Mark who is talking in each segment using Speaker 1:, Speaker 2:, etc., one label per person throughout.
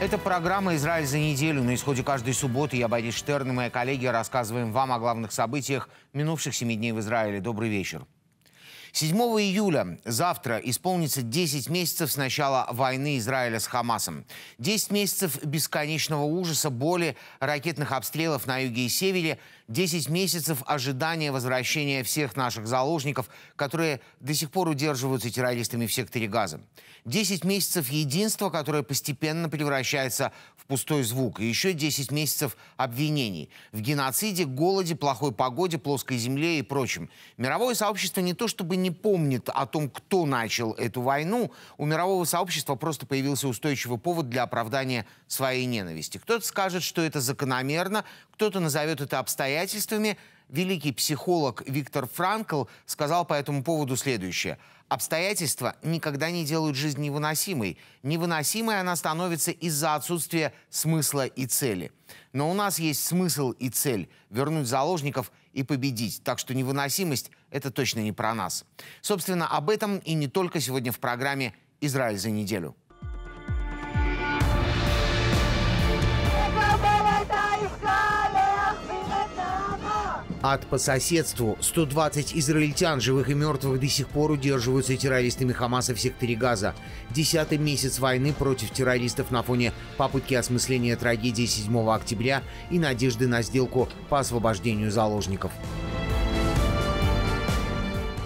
Speaker 1: Это программа «Израиль за неделю». На исходе каждой субботы я, Борис Штерн и мои коллеги рассказываем вам о главных событиях минувших семи дней в Израиле. Добрый вечер. 7 июля завтра исполнится 10 месяцев с начала войны Израиля с Хамасом. 10 месяцев бесконечного ужаса, боли, ракетных обстрелов на юге и севере, 10 месяцев ожидания возвращения всех наших заложников, которые до сих пор удерживаются террористами в секторе Газа. 10 месяцев единства, которое постепенно превращается пустой звук и еще 10 месяцев обвинений в геноциде, голоде, плохой погоде, плоской земле и прочем. Мировое сообщество не то чтобы не помнит о том, кто начал эту войну, у мирового сообщества просто появился устойчивый повод для оправдания своей ненависти. Кто-то скажет, что это закономерно, кто-то назовет это обстоятельствами, Великий психолог Виктор Франкл сказал по этому поводу следующее. Обстоятельства никогда не делают жизнь невыносимой. Невыносимой она становится из-за отсутствия смысла и цели. Но у нас есть смысл и цель – вернуть заложников и победить. Так что невыносимость – это точно не про нас. Собственно, об этом и не только сегодня в программе «Израиль за неделю». Ад по соседству. 120 израильтян, живых и мертвых, до сих пор удерживаются террористами Хамаса в секторе Газа. Десятый месяц войны против террористов на фоне попытки осмысления трагедии 7 октября и надежды на сделку по освобождению заложников.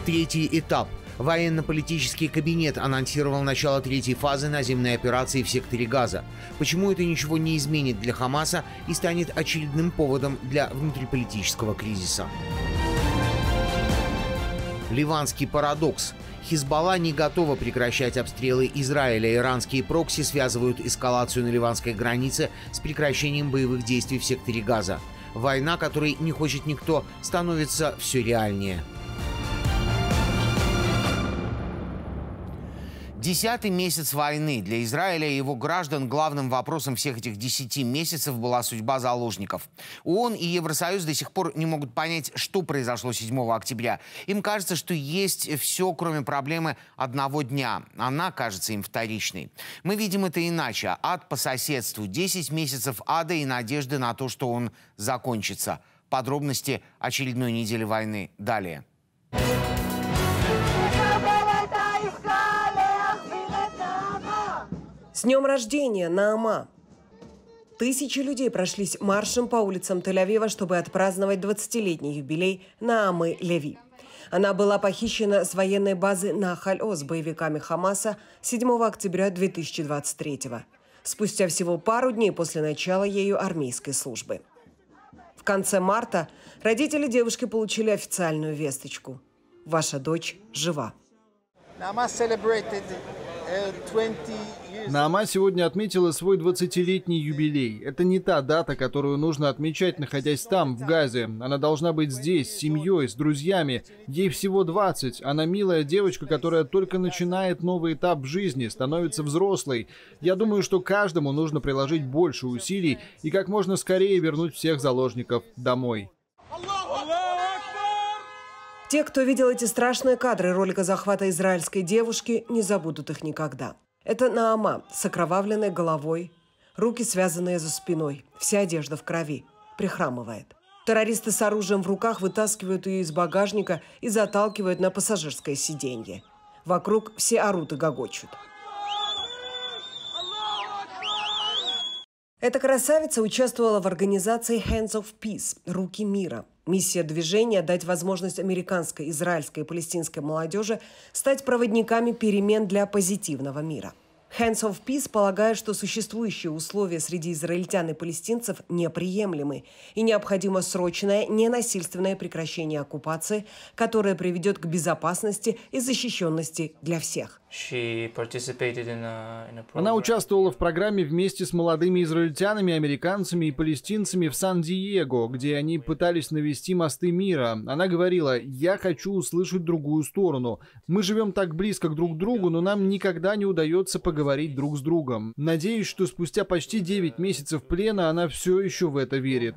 Speaker 1: Третий этап – Военно-политический кабинет анонсировал начало третьей фазы наземной операции в секторе Газа. Почему это ничего не изменит для Хамаса и станет очередным поводом для внутриполитического кризиса? Ливанский парадокс. Хизбалла не готова прекращать обстрелы Израиля. Иранские прокси связывают эскалацию на ливанской границе с прекращением боевых действий в секторе Газа. Война, которой не хочет никто, становится все реальнее. Десятый месяц войны. Для Израиля и его граждан главным вопросом всех этих десяти месяцев была судьба заложников. ООН и Евросоюз до сих пор не могут понять, что произошло 7 октября. Им кажется, что есть все, кроме проблемы одного дня. Она кажется им вторичной. Мы видим это иначе. Ад по соседству. Десять месяцев ада и надежды на то, что он закончится. Подробности очередной недели войны далее.
Speaker 2: днем рождения, Наама!» Тысячи людей прошлись маршем по улицам Тель-Авива, чтобы отпраздновать 20-летний юбилей Наамы Леви. Она была похищена с военной базы Нахаль-О с боевиками Хамаса 7 октября 2023 года, спустя всего пару дней после начала ею армейской службы. В конце марта родители девушки получили официальную весточку. «Ваша дочь жива». Нама
Speaker 3: сегодня отметила свой 20-летний юбилей. Это не та дата, которую нужно отмечать, находясь там, в Газе. Она должна быть здесь, с семьей, с друзьями. Ей всего 20. Она милая девочка, которая только начинает новый этап жизни, становится взрослой. Я думаю, что каждому нужно приложить больше усилий и как можно скорее вернуть всех заложников домой. Аллаху!
Speaker 2: Те, кто видел эти страшные кадры ролика захвата израильской девушки, не забудут их никогда. Это Наама с окровавленной головой, руки связанные за спиной, вся одежда в крови, прихрамывает. Террористы с оружием в руках вытаскивают ее из багажника и заталкивают на пассажирское сиденье. Вокруг все орут и гогочут. Эта красавица участвовала в организации Hands of Peace – «Руки мира», Миссия движения – дать возможность американской, израильской и палестинской молодежи стать проводниками перемен для позитивного мира. Hands of Peace полагает, что существующие условия среди израильтян и палестинцев неприемлемы и необходимо срочное ненасильственное прекращение оккупации, которое приведет к безопасности и защищенности для всех. Она участвовала
Speaker 3: в программе вместе с молодыми израильтянами, американцами и палестинцами в Сан-Диего, где они пытались навести мосты мира. Она говорила, я хочу услышать другую сторону. Мы живем так близко к друг другу, но нам никогда не удается поговорить друг с другом. Надеюсь, что спустя почти 9 месяцев плена она все еще в это верит.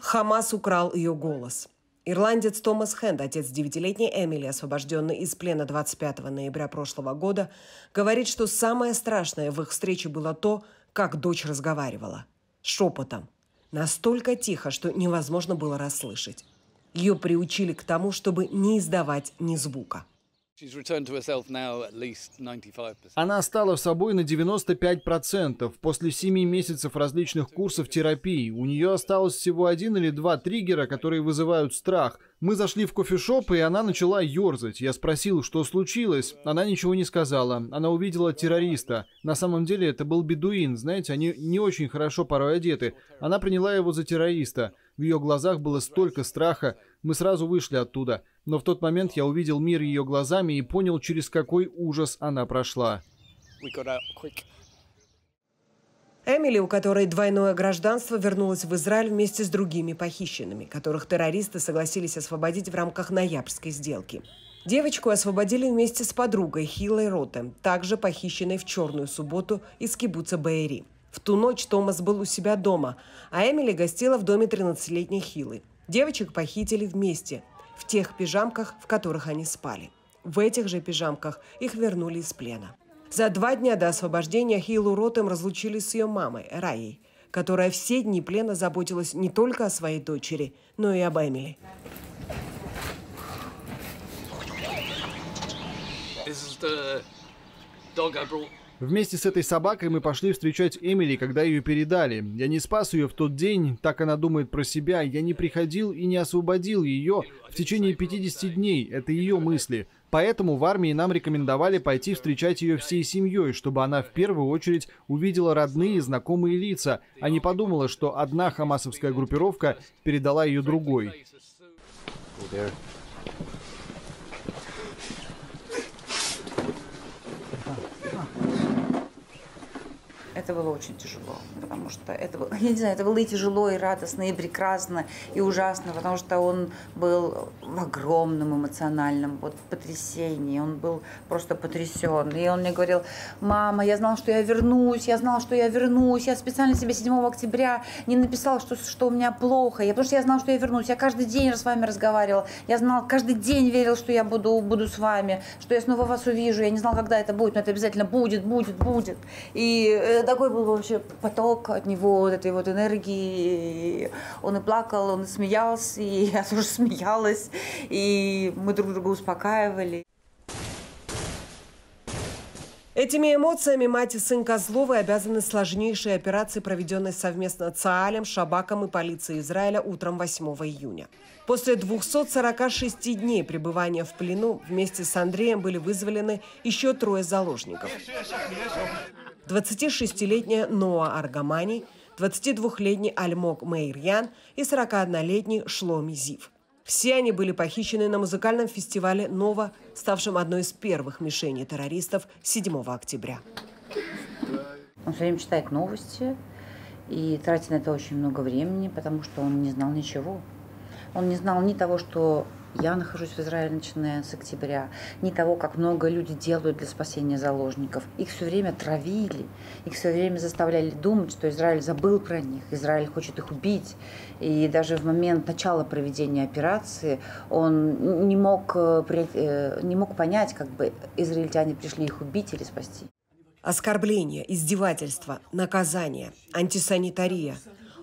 Speaker 2: Хамас украл ее голос. Ирландец Томас Хенд, отец девятилетней Эмили, освобожденный из плена 25 ноября прошлого года, говорит, что самое страшное в их встрече было то, как дочь разговаривала. Шепотом. Настолько тихо, что невозможно было расслышать. Ее приучили к тому, чтобы не издавать ни звука.
Speaker 3: Она стала собой на 95%. После 7 месяцев различных курсов терапии у нее осталось всего один или два триггера, которые вызывают страх. Мы зашли в кофешоп, и она начала ерзать. Я спросил, что случилось. Она ничего не сказала. Она увидела террориста. На самом деле это был бедуин. Знаете, они не очень хорошо порой одеты. Она приняла его за террориста. В ее глазах было столько страха. Мы сразу вышли оттуда но в тот момент я увидел мир ее глазами и понял, через какой ужас она прошла.
Speaker 2: Эмили, у которой двойное гражданство, вернулась в Израиль вместе с другими похищенными, которых террористы согласились освободить в рамках ноябрьской сделки. Девочку освободили вместе с подругой Хилой Ротем, также похищенной в черную субботу из кибуца Бэйри. В ту ночь Томас был у себя дома, а Эмили гостила в доме 13-летней Хилы. Девочек похитили вместе в тех пижамках, в которых они спали. В этих же пижамках их вернули из плена. За два дня до освобождения Хилу Ротем разлучились с ее мамой, Раей, которая все дни плена заботилась не только о своей дочери, но и об Эмили.
Speaker 4: This is the dog I brought
Speaker 3: Вместе с этой собакой мы пошли встречать Эмили, когда ее передали. Я не спас ее в тот день, так она думает про себя. Я не приходил и не освободил ее в течение 50 дней. Это ее мысли. Поэтому в армии нам рекомендовали пойти встречать ее всей семьей, чтобы она в первую очередь увидела родные и знакомые лица, а не подумала, что одна хамасовская группировка передала ее другой.
Speaker 4: Это было очень тяжело, потому что это было, я не знаю, это было и тяжело, и радостно, и прекрасно, и ужасно, потому что он был в огромном эмоциональном вот потрясении, он был просто потрясен, и он мне говорил, мама, я знал, что я вернусь, я знал, что я вернусь, я специально себе 7 октября не написал, что, что у меня плохо, я, потому что я знал, что я вернусь, я каждый день с вами разговаривал, я знал, каждый день верил, что я буду, буду с вами, что я снова вас увижу, я не знал, когда это будет, но это обязательно будет, будет, будет, и э, такой был вообще поток от него, вот этой вот энергии. Он и плакал, он и смеялся, и
Speaker 2: я тоже смеялась. И мы друг друга успокаивали. Этими эмоциями мать и сын Козловы обязаны сложнейшей операции, проведенной совместно ЦААЛем, Шабаком и полицией Израиля утром 8 июня. После 246 дней пребывания в плену вместе с Андреем были вызволены еще трое заложников. 26-летняя Ноа Аргамани, 22-летний Альмок Мейрьян и 41-летний Шломи Зив. Все они были похищены на музыкальном фестивале «Нова», ставшем одной из первых мишеней террористов 7 октября. Он все время читает новости
Speaker 4: и тратит на это очень много времени, потому что он не знал ничего. Он не знал ни того, что я нахожусь в Израиле, начиная с октября. Не того, как много люди делают для спасения заложников. Их все время травили, их все время заставляли думать, что Израиль забыл про них, Израиль хочет их убить. И даже в момент начала проведения операции он не мог, э, э, не мог понять, как бы
Speaker 2: израильтяне пришли их убить или спасти. Оскорбления, издевательства, наказания, антисанитария,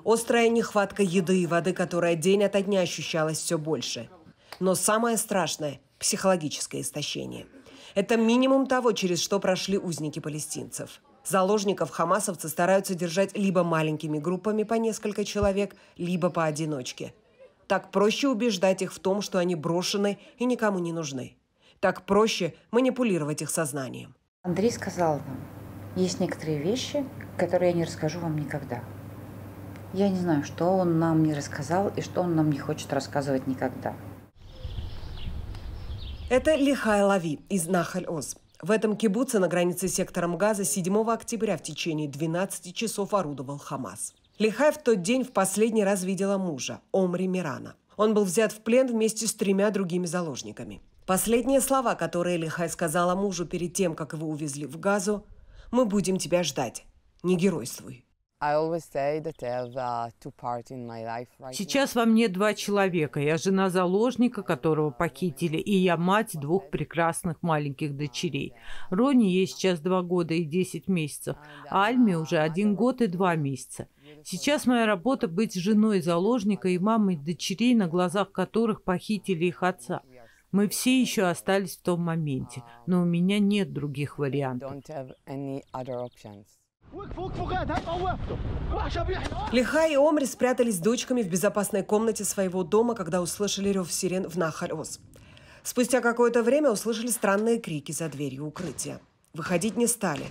Speaker 2: острая нехватка еды и воды, которая день ото дня ощущалась все больше – но самое страшное – психологическое истощение. Это минимум того, через что прошли узники палестинцев. Заложников хамасовцы стараются держать либо маленькими группами по несколько человек, либо поодиночке. Так проще убеждать их в том, что они брошены и никому не нужны. Так проще манипулировать их сознанием. Андрей сказал нам, есть некоторые вещи, которые я не расскажу
Speaker 4: вам никогда. Я не знаю, что он нам не рассказал и что он нам не хочет рассказывать никогда.
Speaker 2: Это Лихай Лави из Нахаль-Оз. В этом кибуце на границе с сектором Газа 7 октября в течение 12 часов орудовал Хамас. Лихай в тот день в последний раз видела мужа, Омри Мирана. Он был взят в плен вместе с тремя другими заложниками. Последние слова, которые Лихай сказала мужу перед тем, как его увезли в Газу, «Мы будем тебя ждать. Не геройствуй».
Speaker 5: Сейчас во мне два человека. Я жена заложника, которого похитили, и я мать двух прекрасных маленьких дочерей. Рони ей сейчас два года и десять месяцев, а Альме уже один год и два месяца. Сейчас моя работа быть женой заложника и мамой дочерей, на глазах которых похитили их отца. Мы все еще остались в том моменте, но у меня
Speaker 2: нет других вариантов.
Speaker 1: А,
Speaker 2: Лиха и Омри спрятались с дочками в безопасной комнате своего дома, когда услышали рев сирен в Нахалёс. Спустя какое-то время услышали странные крики за дверью укрытия. Выходить не стали.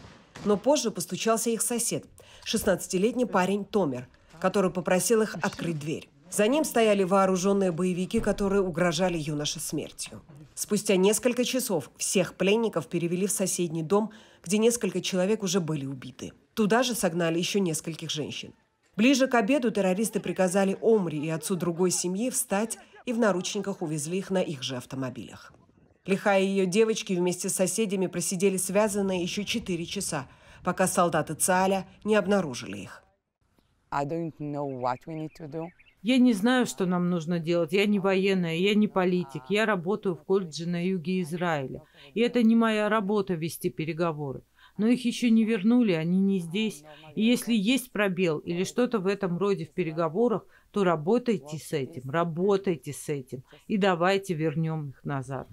Speaker 2: Но позже постучался их сосед, 16-летний парень Томер, который попросил их открыть дверь. За ним стояли вооруженные боевики, которые угрожали юноше смертью. Спустя несколько часов всех пленников перевели в соседний дом, где несколько человек уже были убиты. Туда же согнали еще нескольких женщин. Ближе к обеду террористы приказали Омри и отцу другой семьи встать и в наручниках увезли их на их же автомобилях. Лиха и ее девочки вместе с соседями просидели связанные еще четыре часа, пока солдаты Цааля не обнаружили их. Я не знаю, что нам нужно делать. Я не
Speaker 5: военная, я не политик. Я работаю в колледже на юге Израиля. И это не моя работа вести переговоры но их еще не вернули, они не здесь. И если есть пробел или что-то в этом роде в переговорах, то работайте с этим, работайте с этим.
Speaker 2: И давайте вернем их назад.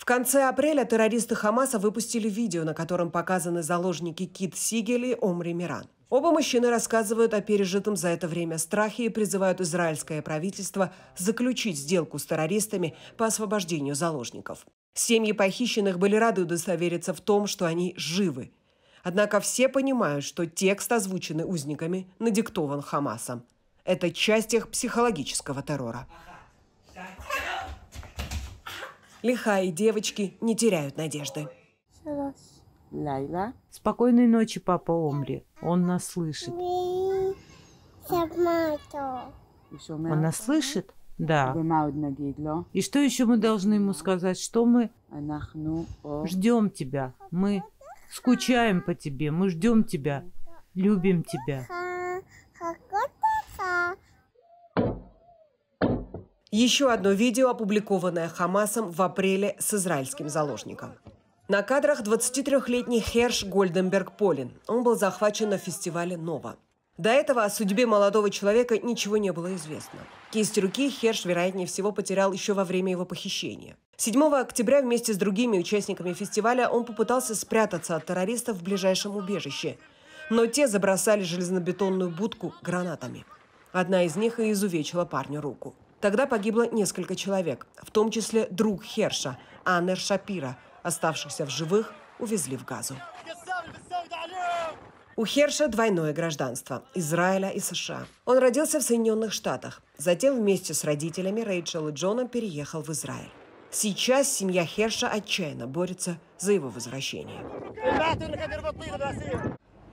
Speaker 2: В конце апреля террористы Хамаса выпустили видео, на котором показаны заложники Кит Сигели и Омри Миран. Оба мужчины рассказывают о пережитом за это время страхе и призывают израильское правительство заключить сделку с террористами по освобождению заложников. Семьи похищенных были рады удостовериться в том, что они живы. Однако все понимают, что текст, озвученный узниками, надиктован Хамасом. Это часть их психологического террора. Лиха и девочки не теряют надежды. Спокойной ночи, папа Омри.
Speaker 5: Он нас слышит.
Speaker 2: Он
Speaker 5: нас слышит? Да. И что еще мы должны ему сказать? Что мы ждем тебя. Мы скучаем по тебе. Мы ждем тебя.
Speaker 2: Любим тебя. Еще одно видео, опубликованное Хамасом в апреле с израильским заложником. На кадрах 23-летний Херш Гольденберг Полин. Он был захвачен на фестивале «Нова». До этого о судьбе молодого человека ничего не было известно. Кисть руки Херш, вероятнее всего, потерял еще во время его похищения. 7 октября вместе с другими участниками фестиваля он попытался спрятаться от террористов в ближайшем убежище. Но те забросали железнобетонную будку гранатами. Одна из них и изувечила парню руку. Тогда погибло несколько человек, в том числе друг Херша, Аннер Шапира. Оставшихся в живых увезли в газу. У Херша двойное гражданство – Израиля и США. Он родился в Соединенных Штатах. Затем вместе с родителями Рэйчел и Джоном переехал в Израиль. Сейчас семья Херша отчаянно борется за его возвращение.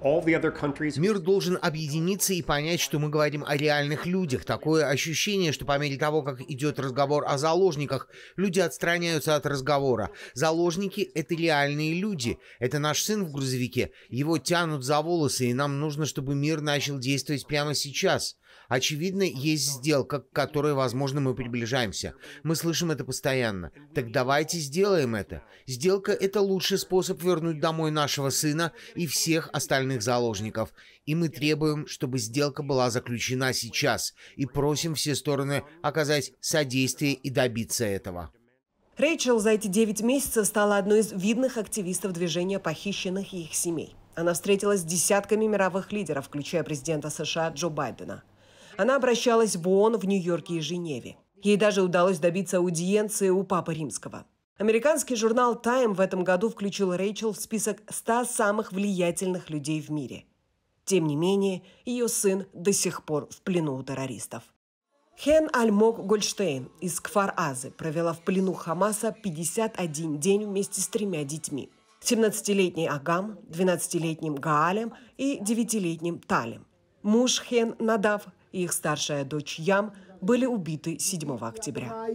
Speaker 6: Мир
Speaker 1: должен объединиться и понять, что мы говорим о реальных людях. Такое ощущение, что по мере того, как идет разговор о заложниках, люди отстраняются от разговора. Заложники — это реальные люди. Это наш сын в грузовике. Его тянут за волосы, и нам нужно, чтобы мир начал действовать прямо сейчас. Очевидно, есть сделка, к которой, возможно, мы приближаемся. Мы слышим это постоянно. Так давайте сделаем это. Сделка — это лучший способ вернуть домой нашего сына и всех остальных остальных заложников, и мы требуем, чтобы сделка была заключена сейчас, и просим все стороны оказать содействие и добиться этого.
Speaker 2: Рэйчел за эти 9 месяцев стала одной из видных активистов движения похищенных их семей. Она встретилась с десятками мировых лидеров, включая президента США Джо Байдена. Она обращалась в ООН в Нью-Йорке и Женеве. Ей даже удалось добиться аудиенции у Папы Римского. Американский журнал Time в этом году включил Рэйчел в список 100 самых влиятельных людей в мире. Тем не менее, ее сын до сих пор в плену у террористов. Хен Альмок Гольштейн из Кфар-Азы провела в плену Хамаса 51 день вместе с тремя детьми. 17-летний Агам, 12-летним Гаалем и 9-летним Талем. Муж Хен Надав и их старшая дочь Ям – были убиты 7 октября.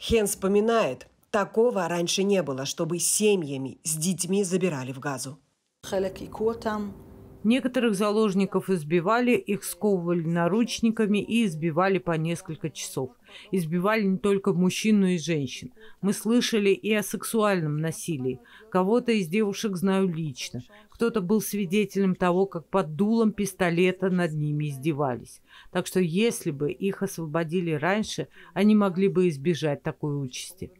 Speaker 2: Хен вспоминает, такого раньше не было, чтобы семьями с детьми забирали в газу.
Speaker 5: Некоторых заложников избивали, их сковывали наручниками и избивали по несколько часов. Избивали не только мужчин, и женщин. Мы слышали и о сексуальном насилии. Кого-то из девушек знаю лично кто-то был свидетелем того, как под дулом пистолета над ними издевались. Так что если бы их освободили раньше, они могли бы избежать такой участи.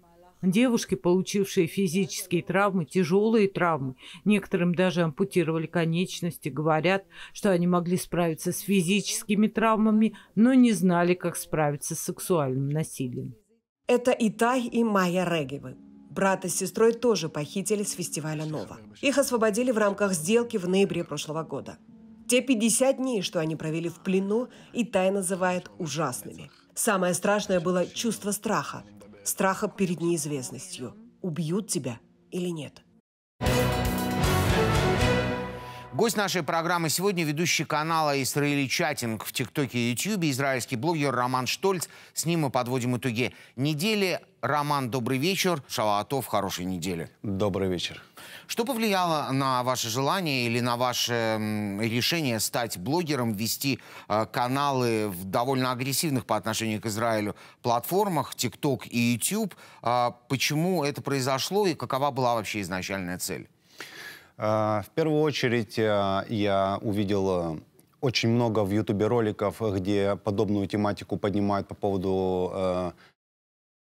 Speaker 5: Девушки, получившие физические травмы, тяжелые травмы, некоторым даже ампутировали конечности, говорят, что они могли справиться с физическими травмами, но не знали, как справиться с сексуальным насилием.
Speaker 2: Это Итай и Майя Регевы. Брата с сестрой тоже похитили с фестиваля «Нова». Их освободили в рамках сделки в ноябре прошлого года. Те 50 дней, что они провели в плену, Итай называет ужасными. Самое страшное было чувство страха. Страха перед неизвестностью. Убьют тебя или нет. Thank you
Speaker 1: Гость нашей программы сегодня ведущий канала «Израильчатинг» в ТикТоке и Ютьюбе, израильский блогер Роман Штольц. С ним мы подводим итоги недели. Роман, добрый вечер. Шалатов, хорошей недели. Добрый вечер. Что повлияло на ваше желание или на ваше решение стать блогером, вести э, каналы в довольно агрессивных по отношению к Израилю платформах, ТикТок и YouTube?
Speaker 6: А почему это произошло и какова была вообще изначальная цель? А, в первую очередь э, я увидел э, очень много в Ютубе роликов, где подобную тематику поднимают по поводу э,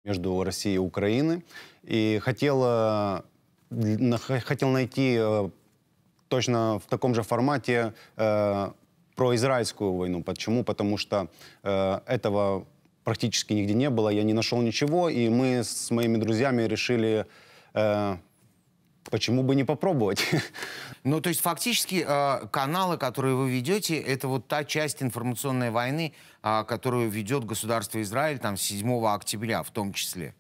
Speaker 6: между Россией и Украиной. И хотел, хотел найти точно в таком же формате про израильскую войну. Почему? Потому что этого практически нигде не было, я не нашел ничего, и мы с моими друзьями решили Почему бы не попробовать?
Speaker 1: Ну, то есть фактически э,
Speaker 6: каналы, которые вы ведете, это вот та часть информационной войны,
Speaker 1: э, которую ведет государство Израиль там 7 октября в том числе.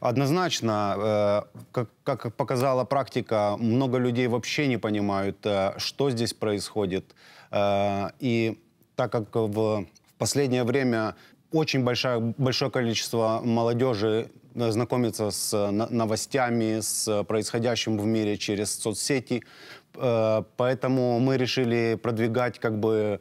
Speaker 6: Однозначно, э, как, как показала практика, много людей вообще не понимают, э, что здесь происходит. Э, и так как в, в последнее время очень большое, большое количество молодежи Э, знакомиться с э, новостями, с э, происходящим в мире через соцсети. Поэтому мы решили продвигать как бы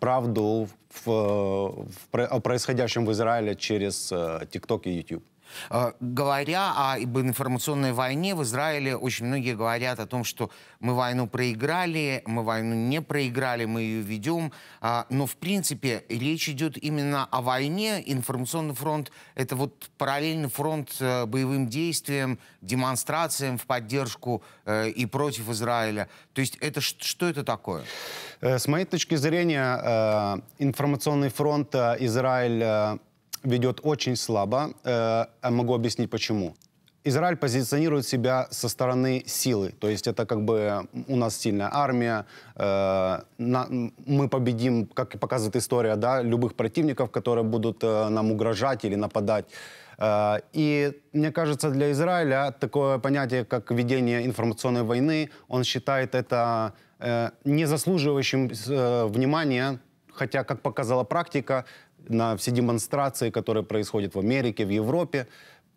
Speaker 6: правду в, в, о происходящем в Израиле через TikTok и YouTube.
Speaker 1: Э, говоря об информационной войне в Израиле, очень многие говорят о том, что мы войну проиграли, мы войну не проиграли, мы ее ведем. Э, но, в принципе, речь идет именно о войне. Информационный фронт — это вот параллельный фронт э, боевым действиям, демонстрациям в поддержку и против Израиля. То есть это что это такое?
Speaker 6: С моей точки зрения, информационный фронт Израиль ведет очень слабо. Э, а могу объяснить почему. Израиль позиционирует себя со стороны силы, то есть это как бы у нас сильная армия, э, на, мы победим, как и показывает история, да, любых противников, которые будут э, нам угрожать или нападать. Э, и мне кажется, для Израиля такое понятие, как ведение информационной войны, он считает это э, не заслуживающим э, внимания, хотя, как показала практика, на все демонстрации, которые происходят в Америке, в Европе,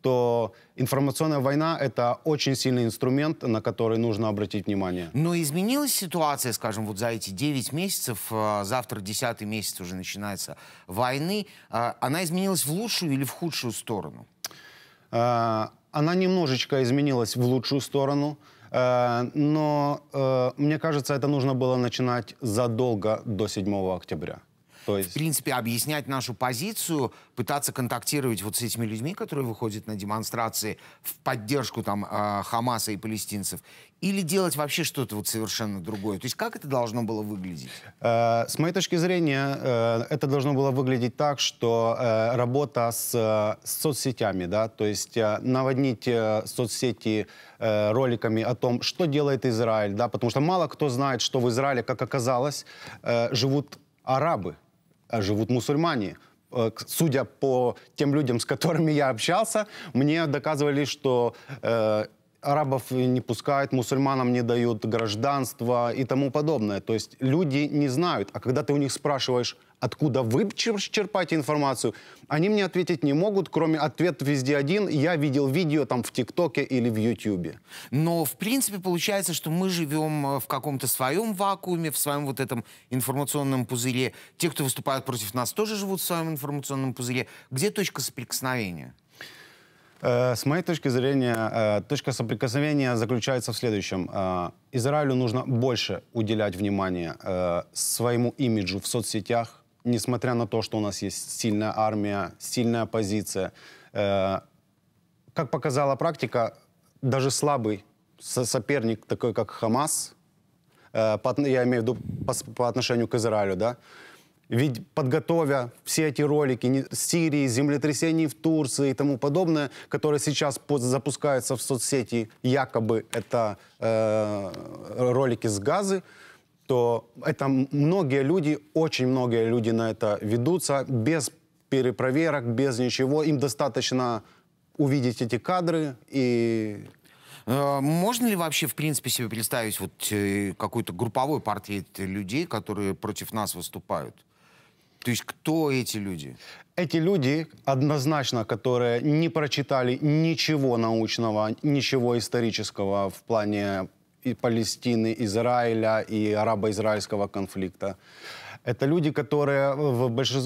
Speaker 6: то информационная война – это очень сильный инструмент, на который нужно обратить внимание.
Speaker 1: Но изменилась ситуация, скажем, вот за эти 9 месяцев, э, завтра 10 месяц уже
Speaker 6: начинается войны. Э, она изменилась в лучшую или в худшую сторону? Э, она немножечко изменилась в лучшую сторону, но мне кажется, это нужно было начинать задолго до 7 октября. То
Speaker 1: есть... в принципе, объяснять нашу позицию, пытаться контактировать вот с этими людьми, которые выходят на демонстрации в поддержку там а, Хамаса и палестинцев, или делать вообще
Speaker 6: что-то вот совершенно другое? То есть как это должно было выглядеть? Э, с моей точки зрения, э, это должно было выглядеть так, что э, работа с соцсетями, да, то есть наводнить соцсети роликами о том, что делает Израиль, да, потому что мало кто знает, что в Израиле, как оказалось, живут арабы, Э, живут мусульмане. Э, судя по тем людям, с которыми я общался, мне доказывали, что э, арабов не пускают, мусульманам не дают гражданство и тому подобное. То есть люди не знают. А когда ты у них спрашиваешь, откуда вы черпаете информацию, они мне ответить не могут, кроме ответ везде один, я видел видео там в ТикТоке или в Ютьюбе.
Speaker 1: Но, в принципе, получается, что мы живем э, в каком-то своем вакууме, в своем вот этом информационном пузыре. Те, кто выступают против нас, тоже живут в своем информационном пузыре. Где точка соприкосновения?
Speaker 6: Э, с моей точки зрения, э, точка соприкосновения заключается в следующем. Израилю нужно больше уделять внимание своему имиджу в соцсетях, несмотря на то, что у нас есть сильная армия, сильная оппозиция, э, как показала практика, даже слабый соперник, такой как Хамас, э, по, я имею в виду по, по отношению к Израилю, да, ведь подготовя все эти ролики с Сирии, землетрясений в Турции и тому подобное, которые сейчас запускаются в соцсети, якобы это э, ролики с газы, то это многие люди, очень многие люди на это ведутся без перепроверок, без ничего. Им достаточно увидеть эти кадры и...
Speaker 1: Э, можно ли вообще, в принципе, себе представить вот э, какой-то групповой портрет людей, которые против нас выступают?
Speaker 6: То есть кто эти люди? Эти люди однозначно, которые не прочитали ничего научного, ничего исторического в плане и Палестины, Израиля и арабо-израильского конфликта. Это люди, которые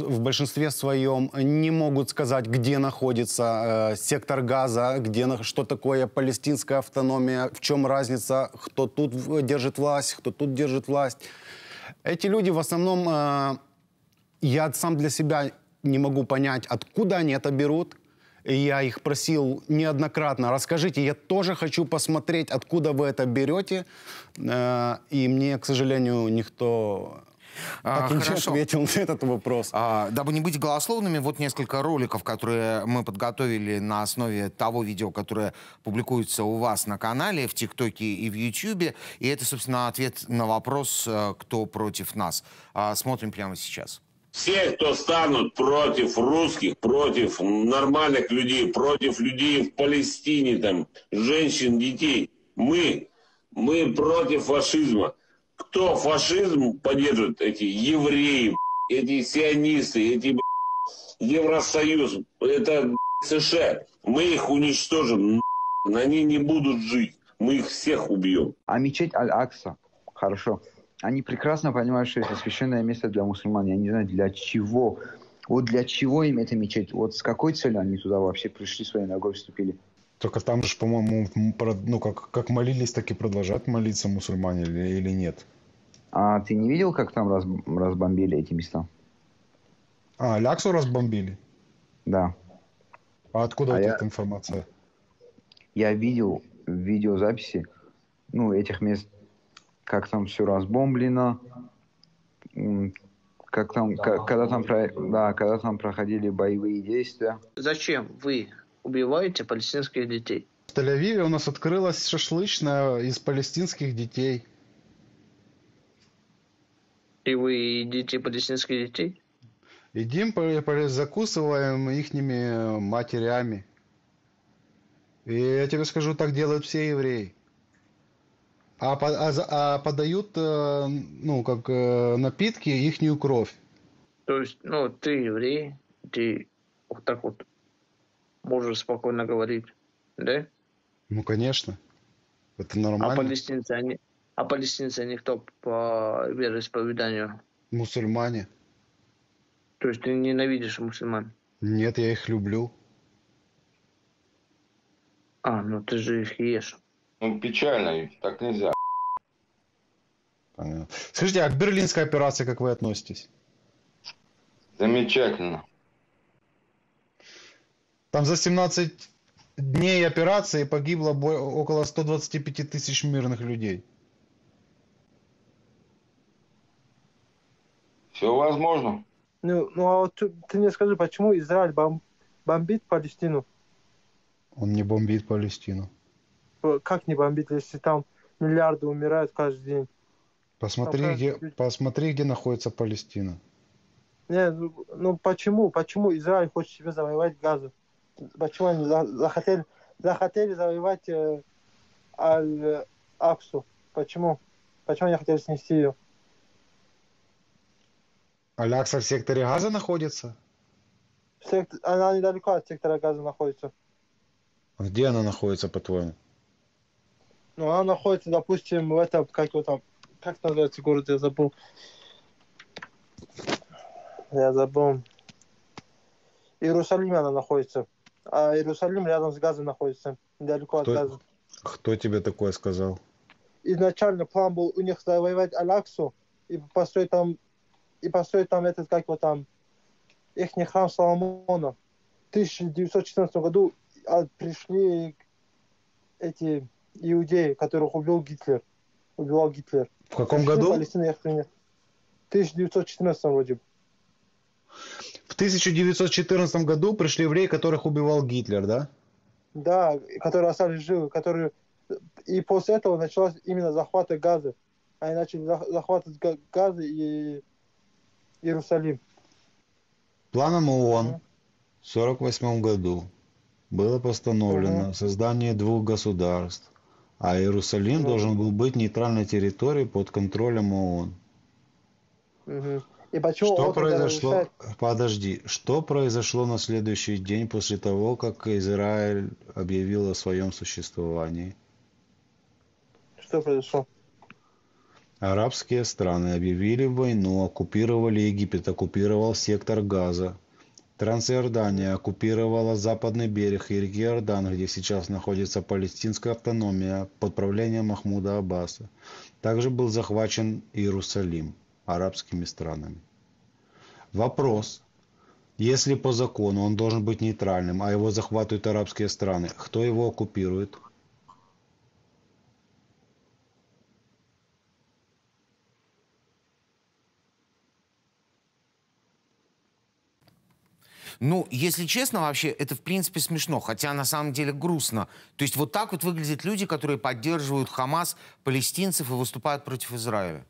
Speaker 6: в большинстве, своем не могут сказать, где находится э, сектор Газа, где, что такое палестинская автономия, в чем разница, кто тут держит власть, кто тут держит власть. Эти люди в основном, э, я сам для себя не могу понять, откуда они это берут, я их просил неоднократно, расскажите, я тоже хочу посмотреть, откуда вы это берете. Э, и мне, к сожалению, никто а, хорошо. ответил на этот вопрос.
Speaker 1: А, дабы не быть голословными, вот несколько роликов, которые мы подготовили на основе того видео, которое публикуется у вас на канале, в ТикТоке и в Ютьюбе. И это, собственно, ответ на вопрос, э, кто против нас. А, смотрим прямо сейчас все, кто станут против русских, против нормальных людей, против людей в Палестине, там, женщин, детей, мы, мы против фашизма. Кто фашизм поддерживает? Эти евреи, эти сионисты, эти Евросоюз, это США. Мы их уничтожим, они не будут жить. Мы их всех убьем.
Speaker 5: А мечеть Аль-Акса,
Speaker 1: хорошо, они прекрасно понимают, что это священное место для мусульман. Я не знаю, для чего. Вот для чего им эта мечеть? Вот с какой целью они туда вообще пришли, своей ногой
Speaker 6: вступили? Только там же, по-моему, ну, как, как молились, так и продолжают молиться мусульмане или, или нет.
Speaker 1: А ты не видел, как там раз, разбомбили эти места?
Speaker 6: А, Ляксу разбомбили? Да. А откуда а вот я... эта информация?
Speaker 1: Я видел в видеозаписи ну, этих мест как там все разбомблено, как там, как, когда там, да, когда там проходили боевые действия.
Speaker 3: Зачем вы убиваете палестинских детей?
Speaker 6: В Тель-Авиве у нас открылась шашлычная из палестинских детей.
Speaker 3: И вы едите палестинских детей?
Speaker 6: Едим, закусываем ихними матерями. И я тебе скажу, так делают все евреи. А, а, а подают, э, ну, как э, напитки, ихнюю кровь.
Speaker 3: То есть, ну, ты еврей, ты вот так вот можешь спокойно говорить, да?
Speaker 6: Ну, конечно. Это а нормально. А
Speaker 3: палестинцы, они, а палестинцы, они кто по вероисповеданию?
Speaker 6: Мусульмане.
Speaker 3: То есть ты ненавидишь мусульман? Нет, я их люблю.
Speaker 5: А, ну ты же их ешь. Ну, печально, так нельзя.
Speaker 6: Понятно. Скажите, а к берлинской операции как вы относитесь?
Speaker 5: Замечательно.
Speaker 6: Там за 17 дней операции погибло около 125 тысяч мирных людей.
Speaker 7: Все возможно. Ну, ну а вот ты, мне скажи, почему Израиль бом, бомбит Палестину?
Speaker 6: Он не бомбит Палестину.
Speaker 7: Типа, как не бомбить, если там миллиарды умирают каждый день?
Speaker 6: Посмотри, там, где, каждый... посмотри где находится Палестина.
Speaker 7: Не, ну, ну почему? Почему Израиль хочет себе завоевать Газу? Почему они за, захотели, захотели завоевать э, Аль-Аксу? Почему? Почему они хотели снести ее?
Speaker 8: Алякса в секторе
Speaker 7: газа находится? Сект... Она недалеко от сектора газа находится.
Speaker 6: Где она находится, по-твоему?
Speaker 7: но ну, она находится, допустим, в этом, как его там, как называется город, я забыл. Я забыл. Иерусалим она находится. А Иерусалим рядом с Газой находится, недалеко кто, от Газы.
Speaker 6: Кто тебе такое сказал?
Speaker 7: Изначально план был у них завоевать Аляксу и построить там и построить там этот, как его там, их храм Соломона. В 1914 году а, пришли эти иудеи, которых убил Гитлер. Убивал Гитлер. В каком году? Палестина, 1914 вроде бы.
Speaker 6: В 1914 году пришли евреи, которых убивал Гитлер, да?
Speaker 7: Да, которые остались живы, которые... И после этого началось именно захваты Газы. Они начали захватывать Газы и Иерусалим.
Speaker 6: Планом ООН в 1948 году было постановлено mm создание двух государств а Иерусалим ну. должен был быть нейтральной территорией под контролем ООН.
Speaker 7: Угу. И почему что произошло? Решает...
Speaker 6: Подожди, что произошло на следующий день после того, как Израиль объявил о своем существовании?
Speaker 7: Что произошло?
Speaker 6: Арабские страны объявили войну, оккупировали Египет, оккупировал сектор Газа, Трансиордания оккупировала западный берег реки Иордан, где сейчас находится палестинская автономия под правлением Махмуда Аббаса. Также был захвачен Иерусалим арабскими странами. Вопрос. Если по закону он должен быть нейтральным, а его захватывают арабские страны,
Speaker 8: кто его оккупирует?
Speaker 1: Ну, если честно, вообще, это, в принципе, смешно, хотя на самом деле грустно. То есть вот так вот выглядят люди, которые поддерживают Хамас, палестинцев и выступают против Израиля.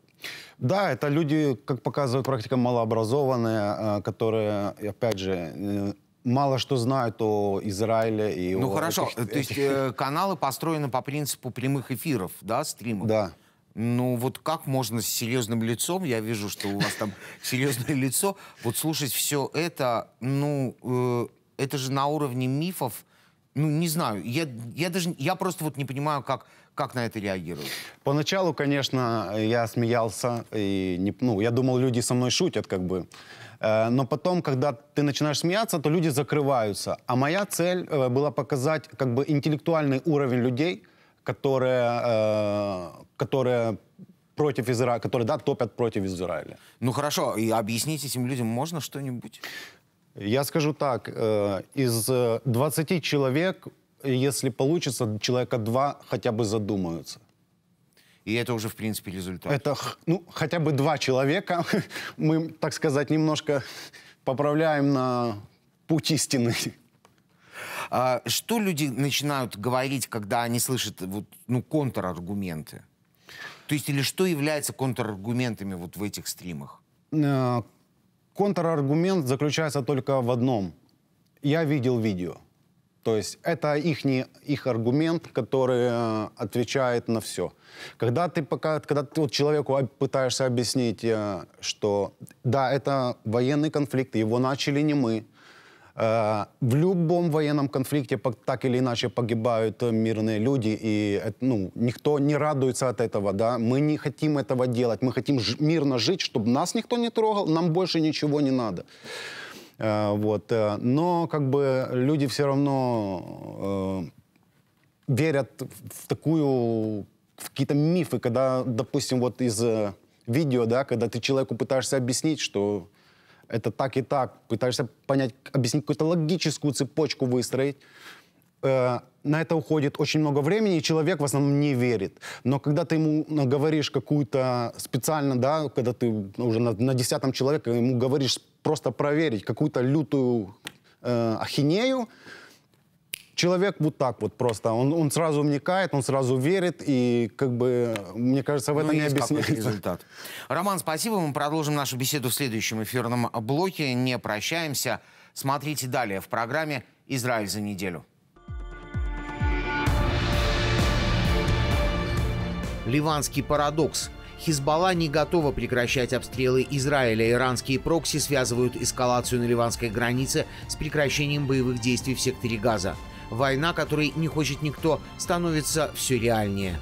Speaker 6: Да, это люди, как показывает практика, малообразованные, э, которые, опять же, э, мало что знают о Израиле и Ну о хорошо, этих... то есть э,
Speaker 1: каналы построены по принципу прямых эфиров, да, стримов? Да. Ну, вот как можно с серьезным лицом, я вижу, что у вас там серьезное лицо, вот слушать все это, ну, э, это же на уровне мифов, ну, не знаю, я, я даже, я просто вот не понимаю, как, как на это реагируют?
Speaker 6: Поначалу, конечно, я смеялся, и не, ну, я думал, люди со мной шутят, как бы. Э, но потом, когда ты начинаешь смеяться, то люди закрываются. А моя цель э, была показать как бы интеллектуальный уровень людей, которые, э, которые против Израиля, которые, да, топят против Израиля. Ну хорошо, и объяснить этим людям можно что-нибудь? Я скажу так, э, из 20 э, человек, если получится, человека два хотя бы задумаются. И это уже, в принципе, результат. Это, ну, хотя бы два человека, мы, так сказать, немножко поправляем на путь истины. А что люди
Speaker 1: начинают говорить, когда они слышат вот, ну, контраргументы? То есть, или что является контраргументами вот в этих стримах?
Speaker 6: Э, контраргумент заключается только в одном. Я видел видео. То есть это их, не, их аргумент, который э, отвечает на все. Когда ты пока, когда ты вот человеку пытаешься объяснить, э, что да, это военный конфликт, его начали не мы, в любом военном конфликте так или иначе погибают э, мирные люди, и ну, никто не радуется от этого, да, мы не хотим этого делать, мы хотим мирно жить, чтобы нас никто не трогал, нам больше ничего не надо. Э, вот. Э, но как бы люди все равно э, верят в такую, в какие-то мифы, когда, допустим, вот из видео, да, когда ты человеку пытаешься объяснить, что это так и так, пытаешься понять, объяснить какую-то логическую цепочку выстроить, э, на это уходит очень много времени, и человек в основном не верит. Но когда ты ему говоришь какую-то специально, да, когда ты уже на, на десятом человеке ему говоришь просто проверить какую-то лютую э, ахинею, человек вот так вот просто. Он, он сразу вникает, он сразу верит, и как бы, мне кажется, в этом ну, не объясняется. результат.
Speaker 1: Роман, спасибо. Мы продолжим нашу беседу в следующем эфирном блоке. Не прощаемся. Смотрите далее в программе «Израиль за неделю». Ливанский парадокс. Хизбалла не готова прекращать обстрелы Израиля. Иранские прокси связывают эскалацию на ливанской границе с прекращением боевых действий в секторе Газа. Война, которой не хочет никто, становится все реальнее.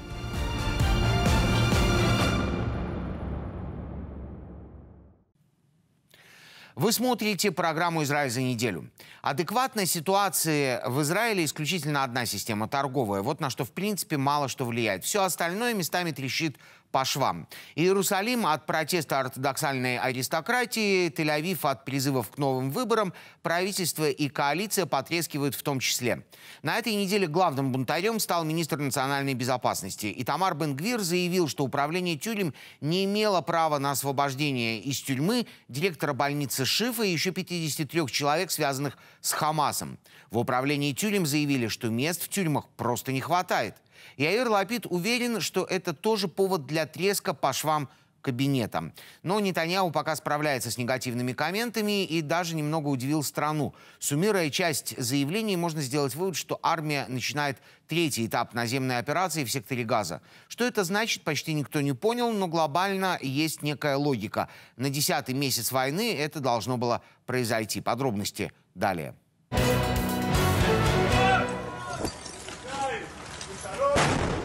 Speaker 1: Вы смотрите программу «Израиль за неделю». Адекватной ситуации в Израиле исключительно одна система торговая. Вот на что, в принципе, мало что влияет. Все остальное местами трещит по швам. Иерусалим от протеста ортодоксальной аристократии, Тель-Авив от призывов к новым выборам, правительство и коалиция потрескивают в том числе. На этой неделе главным бунтарем стал министр национальной безопасности. Итамар Бенгвир заявил, что управление тюрем не имело права на освобождение из тюрьмы директора больницы Шифа и еще 53 человек, связанных с Хамасом. В управлении тюрем заявили, что мест в тюрьмах просто не хватает – Яир Лапид уверен, что это тоже повод для треска по швам кабинета. Но Нетаньяу пока справляется с негативными комментами и даже немного удивил страну. Суммируя часть заявлений, можно сделать вывод, что армия начинает третий этап наземной операции в секторе Газа. Что это значит, почти никто не понял, но глобально есть некая логика. На десятый месяц войны это должно было произойти. Подробности далее.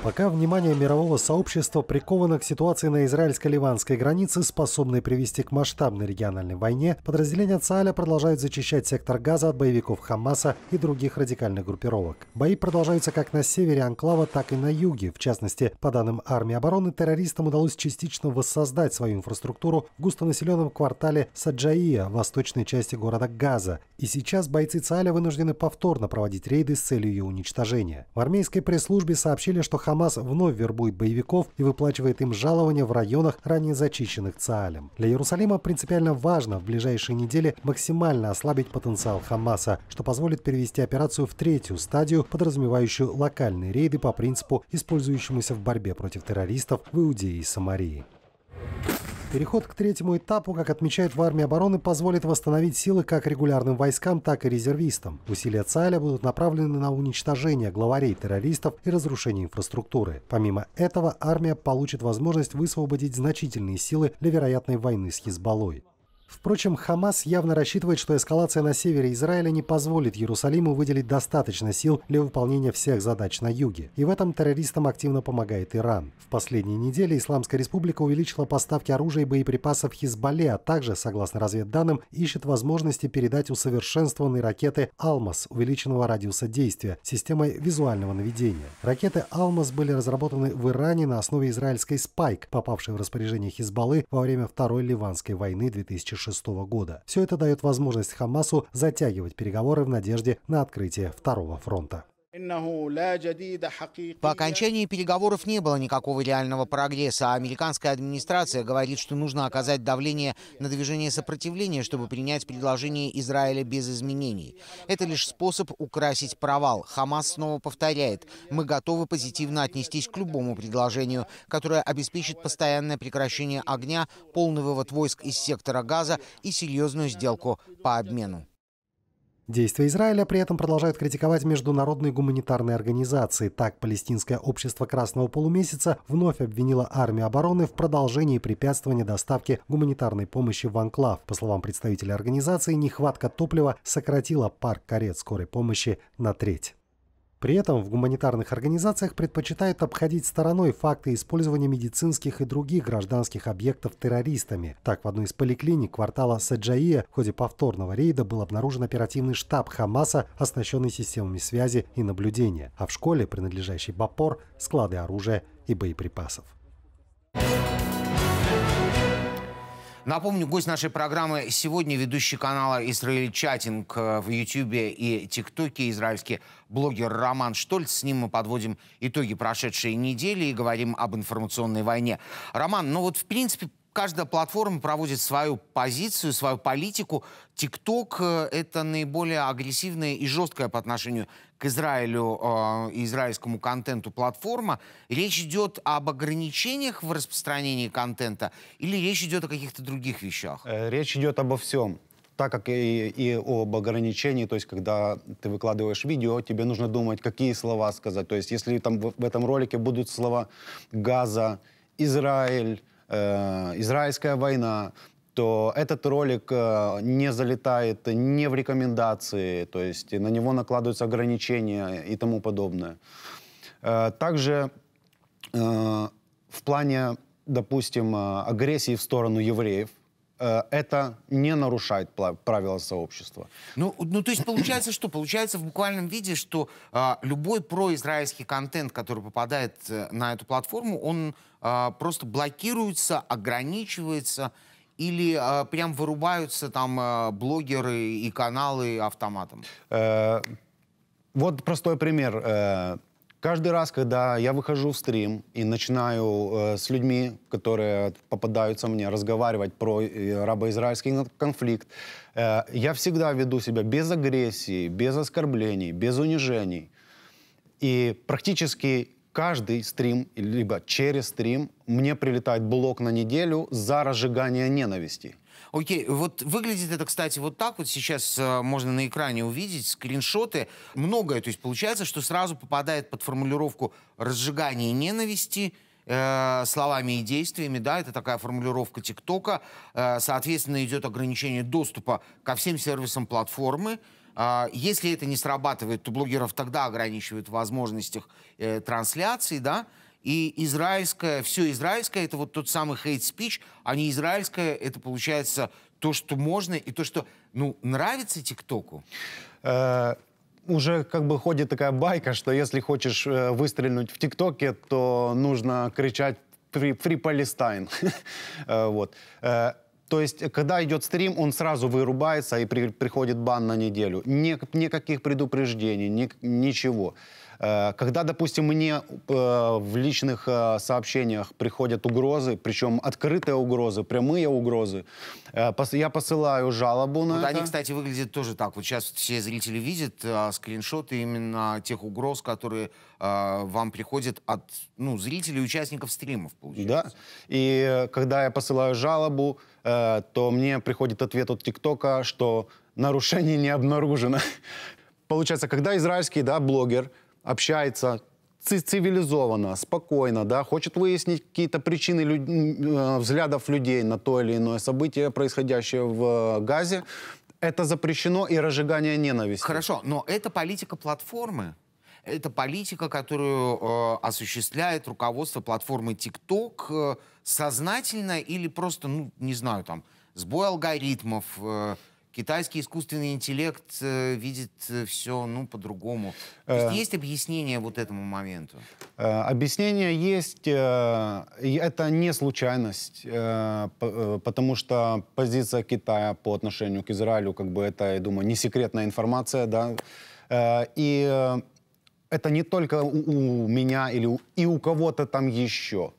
Speaker 8: Пока внимание мирового сообщества приковано к ситуации на израильско-ливанской границе, способной привести к масштабной региональной войне, подразделения ЦАля продолжают зачищать сектор Газа от боевиков Хамаса и других радикальных группировок. Бои продолжаются как на севере анклава, так и на юге. В частности, по данным армии обороны, террористам удалось частично воссоздать свою инфраструктуру в густонаселенном квартале Саджаия, восточной части города Газа. И сейчас бойцы ЦАля вынуждены повторно проводить рейды с целью ее уничтожения. В армейской пресс-службе сообщили, что Хамас Хамас вновь вербует боевиков и выплачивает им жалования в районах, ранее зачищенных ЦААЛем. Для Иерусалима принципиально важно в ближайшие недели максимально ослабить потенциал Хамаса, что позволит перевести операцию в третью стадию, подразумевающую локальные рейды по принципу, использующемуся в борьбе против террористов в Иудее и Самарии. Переход к третьему этапу, как отмечают в армии обороны, позволит восстановить силы как регулярным войскам, так и резервистам. Усилия ЦАЛя будут направлены на уничтожение главарей террористов и разрушение инфраструктуры. Помимо этого, армия получит возможность высвободить значительные силы для вероятной войны с Хизбаллой. Впрочем, Хамас явно рассчитывает, что эскалация на севере Израиля не позволит Иерусалиму выделить достаточно сил для выполнения всех задач на юге. И в этом террористам активно помогает Иран. В последние недели Исламская республика увеличила поставки оружия и боеприпасов Хизбалле, а также, согласно разведданным, ищет возможности передать усовершенствованные ракеты «Алмаз» увеличенного радиуса действия системой визуального наведения. Ракеты «Алмаз» были разработаны в Иране на основе израильской «Спайк», попавшей в распоряжение Хизбаллы во время Второй Ливанской войны 2006 2006 года. Все это дает возможность Хамасу затягивать переговоры в надежде на открытие второго фронта.
Speaker 7: По
Speaker 1: окончании переговоров не было никакого реального прогресса, а американская администрация говорит, что нужно оказать давление на движение сопротивления, чтобы принять предложение Израиля без изменений. Это лишь способ украсить провал. Хамас снова повторяет, мы готовы позитивно отнестись к любому предложению, которое обеспечит постоянное прекращение огня, полный вывод войск из сектора газа и серьезную сделку
Speaker 8: по обмену. Действия Израиля при этом продолжают критиковать международные гуманитарные организации. Так, палестинское общество Красного полумесяца вновь обвинило армию обороны в продолжении препятствования доставки гуманитарной помощи в Анклав. По словам представителя организации, нехватка топлива сократила парк карет скорой помощи на треть. При этом в гуманитарных организациях предпочитают обходить стороной факты использования медицинских и других гражданских объектов террористами. Так, в одной из поликлиник квартала Саджаия в ходе повторного рейда был обнаружен оперативный штаб Хамаса, оснащенный системами связи и наблюдения, а в школе, принадлежащей Бапор, склады оружия и боеприпасов.
Speaker 1: Напомню, гость нашей программы сегодня ведущий канала Израиль Чатинг э, в Ютьюбе и ТикТоке, израильский блогер Роман Штольц. С ним мы подводим итоги прошедшей недели и говорим об информационной войне. Роман, ну вот в принципе каждая платформа проводит свою позицию, свою политику. ТикТок э, — это наиболее агрессивная и жесткая по отношению к Израилю э, и э, израильскому контенту платформа. Речь идет об ограничениях в распространении контента или речь идет о каких-то других вещах?
Speaker 6: Э, речь идет обо всем так как и, и об ограничении, то есть когда ты выкладываешь видео, тебе нужно думать, какие слова сказать. То есть если там в, в этом ролике будут слова «Газа», «Израиль», Э, израильская война, то этот ролик э, не залетает не в рекомендации, то есть на него накладываются ограничения и тому подобное. Э, также в плане, допустим, агрессии в сторону евреев – Э, это не нарушает правила сообщества.
Speaker 1: Ну, ну, то есть получается что? Получается в буквальном виде, что а, любой произраильский контент, который попадает э, на эту платформу, он а, просто блокируется, ограничивается или а, прям вырубаются там а, блогеры и каналы автоматом?
Speaker 6: Э, вот простой пример. Э, Каждый раз, когда я выхожу в стрим и начинаю э, с людьми, которые попадаются мне, разговаривать про э, рабо-израильский конфликт, э, я всегда веду себя без агрессии, без оскорблений, без унижений. И практически каждый стрим, либо через стрим, мне прилетает блок на неделю за разжигание ненависти.
Speaker 1: Окей, вот выглядит это, кстати, вот так вот сейчас э, можно на экране увидеть скриншоты. Многое, то есть получается, что сразу попадает под формулировку разжигание ненависти, э, словами и действиями, да, это такая формулировка ТикТока. Э, соответственно, идет ограничение доступа ко всем сервисам платформы. Э, если это не срабатывает, то блогеров тогда ограничивают в возможностях э, трансляции, да. И израильское, все израильское, это вот тот самый хейт-спич, а не израильское, это получается то, что можно, и то, что, ну,
Speaker 6: нравится ТикТоку? Э, уже как бы ходит такая байка, что если хочешь э, выстрелить в ТикТоке, то нужно кричать «Free Palestine». Э, вот. То есть, когда идет стрим, он сразу вырубается и при, приходит бан на неделю. Ни, никаких предупреждений, ни, ничего. Э, когда, допустим, мне э, в личных э, сообщениях приходят угрозы, причем открытые угрозы, прямые угрозы, я посылаю жалобу на вот это. Они, кстати,
Speaker 1: выглядят тоже так. Вот сейчас все зрители видят скриншоты именно тех угроз, которые вам приходят от ну, зрителей
Speaker 6: участников стримов, получается. Да, и когда я посылаю жалобу, то мне приходит ответ от ТикТока, что нарушение не обнаружено. Получается, когда израильский да, блогер общается цивилизованно, спокойно, да, хочет выяснить какие-то причины люд... Э, взглядов людей на то или иное событие, происходящее в э, Газе. Это запрещено и разжигание ненависти. Хорошо, но это политика платформы. Это
Speaker 1: политика, которую э, осуществляет руководство платформы TikTok э, сознательно или просто, ну, не знаю, там, сбой алгоритмов, э, Китайский искусственный интеллект э, видит э, все ну, по-другому. Э, есть объяснение
Speaker 6: вот этому моменту? Э, объяснение есть. это не случайность, потому что позиция Китая по отношению к Израилю, как бы это, я думаю, не секретная информация, да. и это не только у, у меня или у, и у кого-то там еще.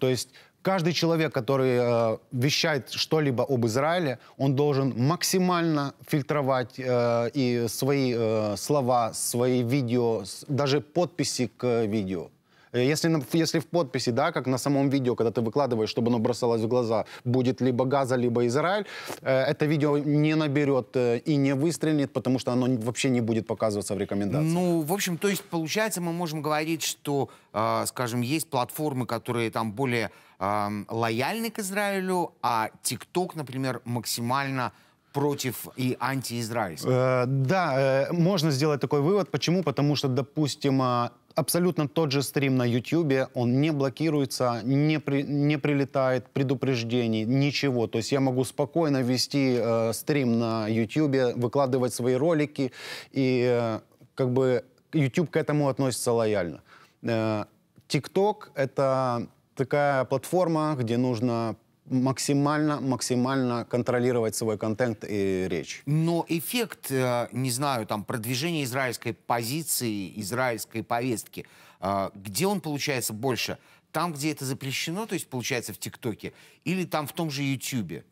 Speaker 6: То есть Каждый человек, который э, вещает что-либо об Израиле, он должен максимально фильтровать э, и свои э, слова, свои видео, даже подписи к э, видео. Э, если, если в подписи, да, как на самом видео, когда ты выкладываешь, чтобы оно бросалось в глаза, будет либо Газа, либо Израиль, э, это видео не наберет э, и не выстрелит, потому что оно вообще не будет показываться в рекомендациях.
Speaker 1: Ну, в общем, то есть, получается, мы можем говорить, что, а, скажем, есть платформы, которые там более лояльны к Израилю, а TikTok, например, максимально против и антиизраильский.
Speaker 6: Э, да, э, можно сделать такой вывод. Почему? Потому что, допустим, а, абсолютно тот же стрим на YouTube, он не блокируется, не, при, не прилетает предупреждений, ничего. То есть я могу спокойно вести э, стрим на YouTube, выкладывать свои ролики, и э, как бы YouTube к этому относится лояльно. Э, TikTok — это такая платформа, где нужно максимально, максимально контролировать свой контент и речь. Но эффект,
Speaker 1: э, не знаю, там, продвижение израильской позиции, израильской повестки, э, где он получается больше? Там, где это запрещено, то есть получается в ТикТоке, или там в том же Ютьюбе?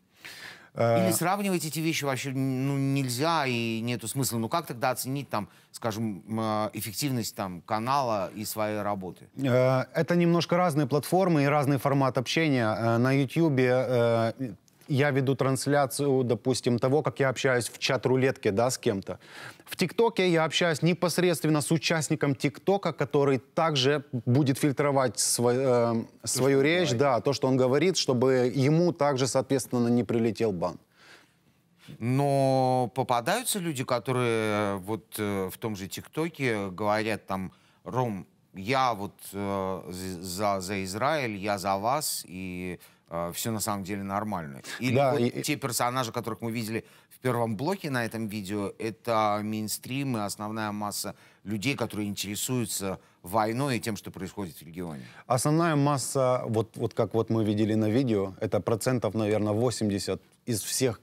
Speaker 1: Или э, сравнивать эти вещи вообще ну, нельзя и нету смысла. Ну как тогда оценить там, скажем, э, эффективность там канала и своей работы?
Speaker 6: Э, это немножко разные платформы и разный формат общения. На YouTube я веду трансляцию, допустим, того, как я общаюсь в чат-рулетке, да, с кем-то. В ТикТоке я общаюсь непосредственно с участником ТикТока, который также будет фильтровать свой, э, свою что речь, да, то, что он говорит, чтобы ему также, соответственно, не прилетел бан. Но
Speaker 1: попадаются люди, которые э, вот э, в том же ТикТоке говорят там, Ром, я вот э, за, за Израиль, я за вас, и Э, все на самом деле нормально. Или да, вот и... те персонажи, которых мы видели в первом блоке на этом видео, это мейнстрим и основная масса людей, которые интересуются войной и тем, что происходит в регионе?
Speaker 6: Основная масса, вот, вот как вот мы видели на видео, это процентов, наверное, 80 из всех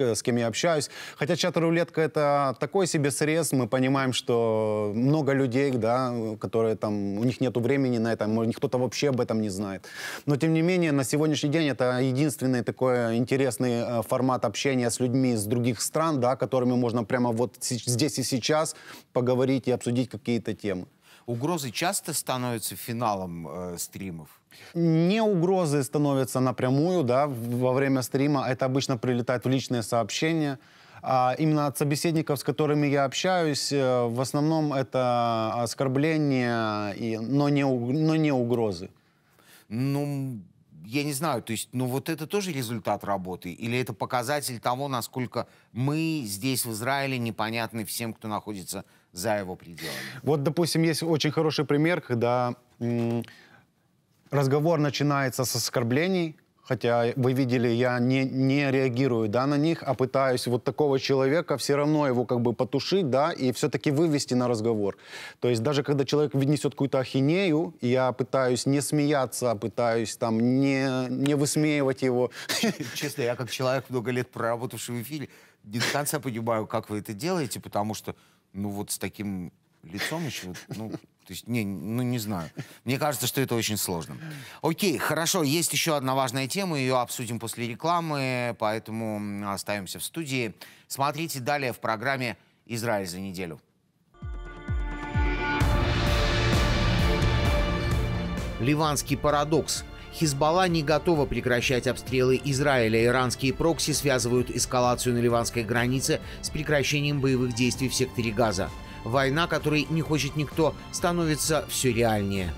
Speaker 6: Э, с кем я общаюсь. Хотя чат-рулетка это такой себе срез, мы понимаем, что много людей, да, которые там, у них нет времени на это, может, кто-то вообще об этом не знает. Но тем не менее, на сегодняшний день это единственный такой интересный э, формат общения с людьми из других стран, да, которыми можно прямо вот здесь и сейчас поговорить и обсудить какие-то темы.
Speaker 1: Угрозы часто становятся финалом э, стримов?
Speaker 6: Не угрозы становятся напрямую, да, во время стрима. Это обычно прилетает в личные сообщения. А именно от собеседников, с которыми я общаюсь, э, в основном это оскорбления, и, но, не, но не угрозы. Ну, я не знаю,
Speaker 1: то есть, ну вот это тоже результат работы? Или это показатель того, насколько мы здесь, в Израиле, непонятны всем, кто находится за его пределами?
Speaker 6: Вот, допустим, есть очень хороший пример, когда Разговор начинается с оскорблений, хотя вы видели, я не, не реагирую да, на них, а пытаюсь вот такого человека все равно его как бы потушить, да, и все-таки вывести на разговор. То есть даже когда человек несет какую-то ахинею, я пытаюсь не смеяться, пытаюсь там не, не высмеивать его. Честно, я как человек, много лет проработавший в эфире, не до конца
Speaker 1: понимаю, как вы это делаете, потому что, ну вот с таким лицом еще, ну, то есть, не, ну, не знаю. Мне кажется, что это очень сложно. Окей, хорошо, есть еще одна важная тема, ее обсудим после рекламы, поэтому оставимся в студии. Смотрите далее в программе «Израиль за неделю». Ливанский парадокс. Хизбалла не готова прекращать обстрелы Израиля. Иранские прокси связывают эскалацию на ливанской границе с прекращением боевых действий в секторе Газа. Война, которой не хочет никто, становится все реальнее.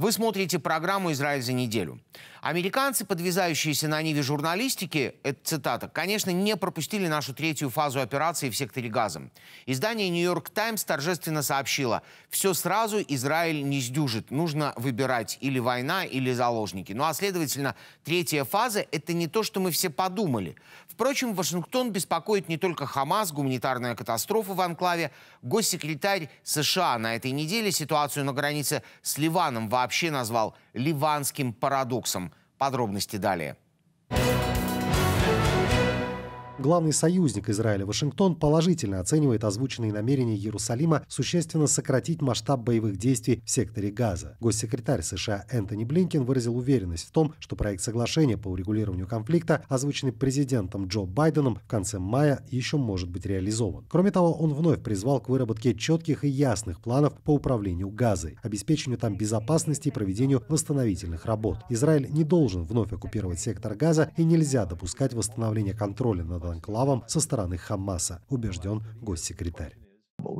Speaker 1: Вы смотрите программу «Израиль за неделю». Американцы, подвязающиеся на ниве журналистики, это цитата, конечно, не пропустили нашу третью фазу операции в секторе газа. Издание «Нью-Йорк Таймс» торжественно сообщило, все сразу Израиль не сдюжит, нужно выбирать или война, или заложники. Ну а следовательно, третья фаза – это не то, что мы все подумали. Впрочем, Вашингтон беспокоит не только Хамас, гуманитарная катастрофа в анклаве. Госсекретарь США на этой неделе ситуацию на границе с Ливаном вообще назвал «ливанским парадоксом». Подробности далее
Speaker 8: главный союзник Израиля Вашингтон положительно оценивает озвученные намерения Иерусалима существенно сократить масштаб боевых действий в секторе Газа. Госсекретарь США Энтони Блинкин выразил уверенность в том, что проект соглашения по урегулированию конфликта, озвученный президентом Джо Байденом в конце мая, еще может быть реализован. Кроме того, он вновь призвал к выработке четких и ясных планов по управлению Газой, обеспечению там безопасности и проведению восстановительных работ. Израиль не должен вновь оккупировать сектор Газа и нельзя допускать восстановления контроля над конклавам со стороны Хамаса, убежден госсекретарь.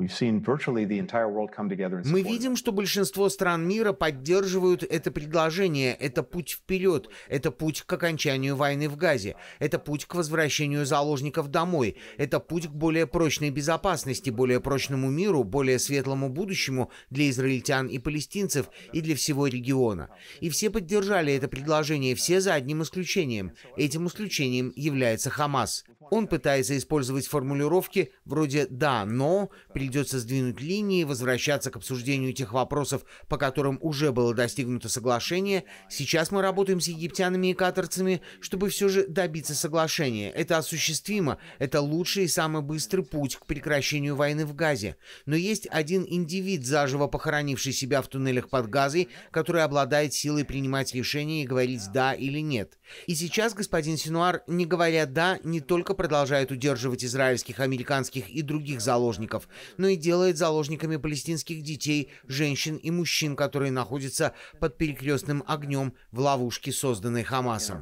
Speaker 2: Мы
Speaker 1: видим, что большинство стран мира поддерживают это предложение. Это путь вперед. Это путь к окончанию войны в Газе. Это путь к возвращению заложников домой. Это путь к более прочной безопасности, более прочному миру, более светлому будущему для израильтян и палестинцев и для всего региона. И все поддержали это предложение, все за одним исключением. Этим исключением является Хамас. Он пытается использовать формулировки вроде «да, но», «при придется сдвинуть линии, возвращаться к обсуждению тех вопросов, по которым уже было достигнуто соглашение. Сейчас мы работаем с египтянами и катарцами, чтобы все же добиться соглашения. Это осуществимо, это лучший и самый быстрый путь к прекращению войны в Газе. Но есть один индивид, заживо похоронивший себя в туннелях под Газой, который обладает силой принимать решения и говорить «да» или «нет». И сейчас господин Синуар, не говоря «да», не только продолжает удерживать израильских, американских и других заложников, но и делает заложниками палестинских детей, женщин и мужчин, которые находятся под перекрестным огнем в ловушке, созданной Хамасом.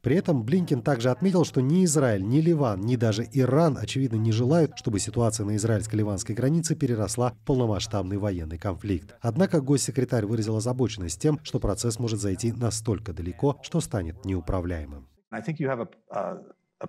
Speaker 8: При этом Блинкин также отметил, что ни Израиль, ни Ливан, ни даже Иран, очевидно, не желают, чтобы ситуация на израильско-ливанской границе переросла в полномасштабный военный конфликт. Однако госсекретарь выразил озабоченность тем, что процесс может зайти настолько далеко, что станет неуправляемым.
Speaker 1: Э,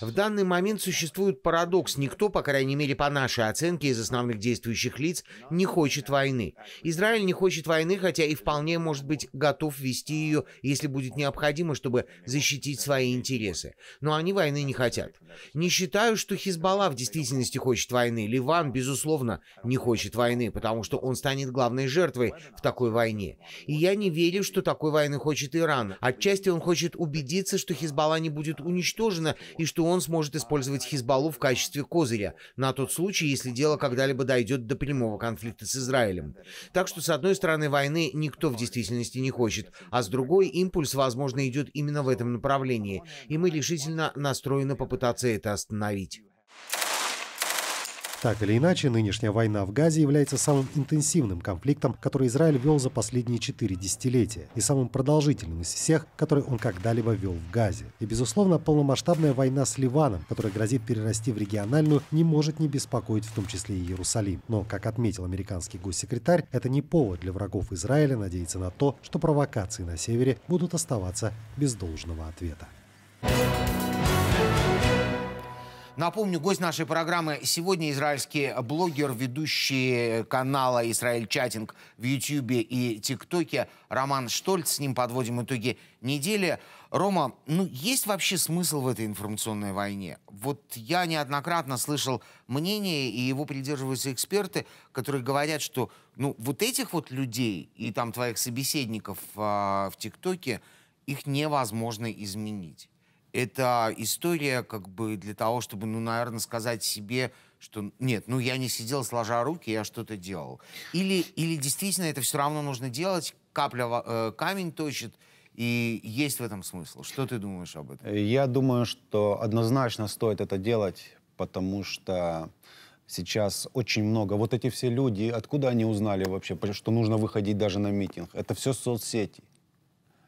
Speaker 1: в данный момент существует парадокс. Никто, по крайней мере, по нашей оценке из основных действующих лиц, не хочет войны. Израиль не хочет войны, хотя и вполне может быть готов вести ее, если будет необходимо, чтобы защитить свои интересы. Но они войны не хотят. Не считаю, что Хизбалла в действительности хочет войны. Ливан, безусловно, не хочет войны, потому что он станет главной жертвой в такой войне. И я не верю, что такой войны хочет Иран. Отчасти он хочет убедиться, что Хизбалла не будет уничтожена Путина и что он сможет использовать Хизбаллу в качестве козыря на тот случай, если дело когда-либо дойдет до прямого конфликта с Израилем. Так что, с одной стороны, войны никто в действительности не хочет, а с другой импульс, возможно, идет именно в этом направлении, и мы решительно настроены попытаться это остановить.
Speaker 8: Так или иначе, нынешняя война в Газе является самым интенсивным конфликтом, который Израиль вел за последние четыре десятилетия, и самым продолжительным из всех, которые он когда-либо вел в Газе. И, безусловно, полномасштабная война с Ливаном, которая грозит перерасти в региональную, не может не беспокоить в том числе и Иерусалим. Но, как отметил американский госсекретарь, это не повод для врагов Израиля надеяться на то, что провокации на севере будут оставаться без должного ответа.
Speaker 1: Напомню, гость нашей программы сегодня израильский блогер, ведущий канала «Израиль Чатинг» в Ютьюбе и ТикТоке Роман Штольц. С ним подводим итоги недели. Рома, ну есть вообще смысл в этой информационной войне? Вот я неоднократно слышал мнение, и его придерживаются эксперты, которые говорят, что ну вот этих вот людей и там твоих собеседников а, в ТикТоке, их невозможно изменить это история как бы для того, чтобы, ну, наверное, сказать себе, что нет, ну я не сидел сложа руки, я что-то делал. Или, или действительно это все равно нужно делать, капля э, камень точит, и есть в этом смысл. Что ты думаешь об этом? Э,
Speaker 6: я думаю, что однозначно стоит это делать, потому что сейчас очень много. Вот эти все люди, откуда они узнали вообще, что нужно выходить даже на митинг? Это все соцсети.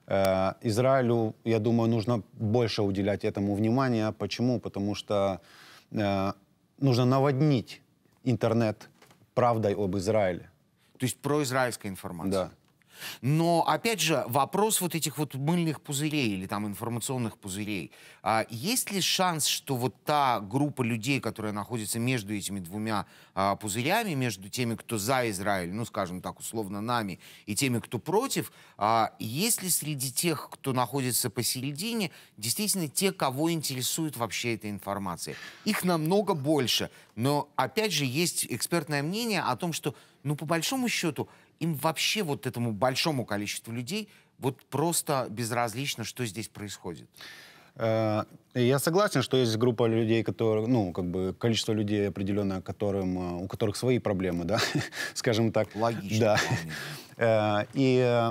Speaker 6: Э, Израилю, я думаю, нужно больше уделять этому внимания. Почему? Потому что э, нужно наводнить интернет правдой об Израиле. То есть произраильская информация. Да.
Speaker 1: Но, опять же, вопрос вот этих вот мыльных пузырей или там информационных пузырей. А, есть ли шанс, что вот та группа людей, которая находится между этими двумя а, пузырями, между теми, кто за Израиль, ну, скажем так, условно нами, и теми, кто против, а, есть ли среди тех, кто находится посередине, действительно те, кого интересует вообще эта информация? Их намного больше. Но, опять же, есть экспертное мнение о том, что, ну, по большому счету, им вообще вот этому большому количеству людей вот просто безразлично, что здесь происходит?
Speaker 6: Э, я согласен, что есть группа людей, которые, ну, как бы количество людей определенное, которым, э, у которых свои проблемы, да, скажем так. Логично. Да. Э, и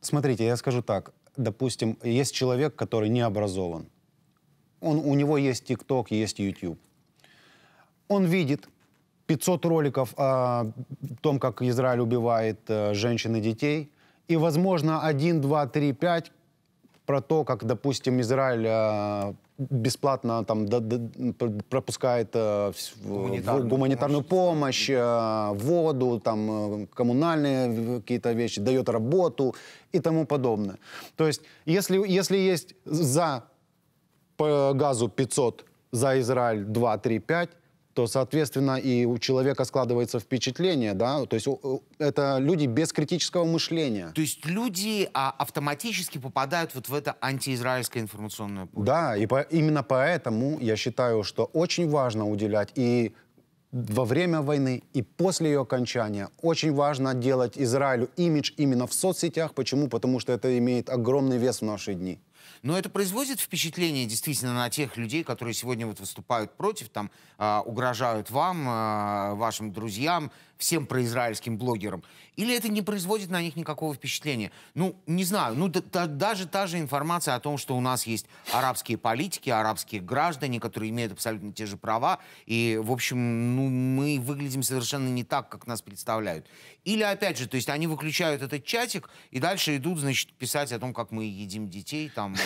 Speaker 6: смотрите, я скажу так. Допустим, есть человек, который не образован. Он, у него есть TikTok, есть YouTube. Он видит, 500 роликов о том, как Израиль убивает э, женщин и детей. И, возможно, 1, 2, 3, 5 про то, как, допустим, Израиль э, бесплатно там пропускает э, гуманитарную, гуманитарную помощь, помощь воду, там коммунальные какие-то вещи, дает работу и тому подобное. То есть, если если есть за по газу 500, за Израиль 2, 3, 5 то, соответственно, и у человека складывается впечатление, да, то есть это люди без критического мышления. То
Speaker 1: есть люди а, автоматически попадают вот в это антиизраильское информационное
Speaker 6: поле. Да, и по, именно поэтому я считаю, что очень важно уделять и во время войны и после ее окончания очень важно делать Израилю имидж именно в соцсетях. Почему? Потому что это имеет огромный вес в наши дни.
Speaker 1: Но это производит впечатление действительно на тех людей, которые сегодня вот выступают против, там э, угрожают вам, э, вашим друзьям, всем произраильским блогерам. Или это не производит на них никакого впечатления? Ну, не знаю. Ну, да, да, даже та же информация о том, что у нас есть арабские политики, арабские граждане, которые имеют абсолютно те же права. И, в общем, ну, мы выглядим совершенно не так, как нас представляют. Или, опять же, то есть они выключают этот чатик и дальше идут, значит, писать о том, как мы едим детей. Там,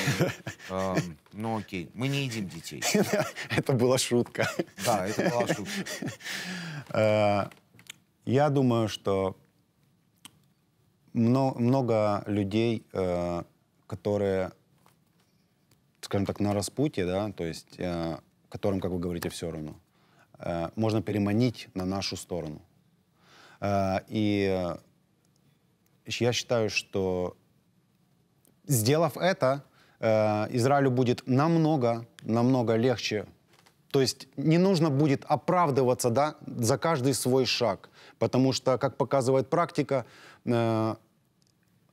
Speaker 1: э,
Speaker 6: ну, окей, мы не едим детей. Это была шутка. Да, это была шутка. Э, я думаю, что много много людей, э, которые, скажем так, на распутье, да, то есть э, которым, как вы говорите, все равно, э, можно переманить на нашу сторону. И я считаю, что сделав это, Израилю будет намного, намного легче то есть не нужно будет оправдываться да, за каждый свой шаг, потому что, как показывает практика, э,